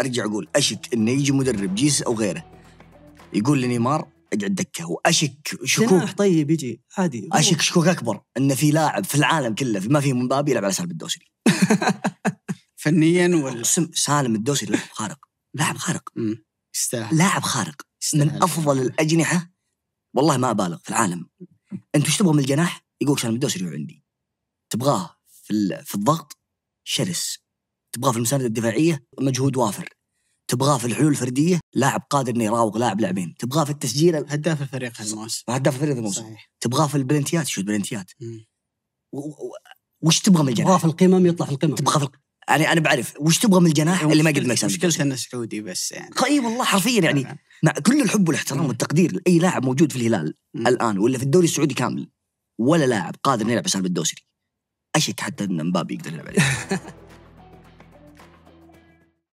ارجع اقول اشك انه يجي مدرب جيس او غيره يقول لنيمار اقعد دكه واشك شكوك طيب يجي عادي اشك شكوك اكبر انه في لاعب في العالم كله ما في مبابي يلعب على سالم الدوسري فنيا ولا سالم الدوسري لاعب خارق لاعب خارق يستاهل لاعب خارق من افضل الاجنحه والله ما ابالغ في العالم انت وش تبغى من الجناح؟ يقول سالم الدوسري عندي تبغاه في, في الضغط شرس تبغاه في المساندة الدفاعية مجهود وافر تبغاه في الحلول الفرديه لاعب قادر انه يراوغ لاعب لاعبين تبغاه في التسجيل هداف الفريق هالموسم هداف الفريق هالموسم تبغاه في البلنتيات شو البلنتيات وش تبغى من الجناح؟ تبغاه في القمم يطلع في القمم تبغاه في الق... يعني انا بعرف وش تبغى من الجناح اللي ما قد مكسب مشكلته انه سعودي بس يعني اي والله حرفيا يعني مع كل الحب والاحترام والتقدير لاي لاعب موجود في الهلال مم. الان ولا في الدوري السعودي كامل ولا لاعب قادر يلعب حساب الدوسري اشك حتى ان مبابي يقدر يلعب عليه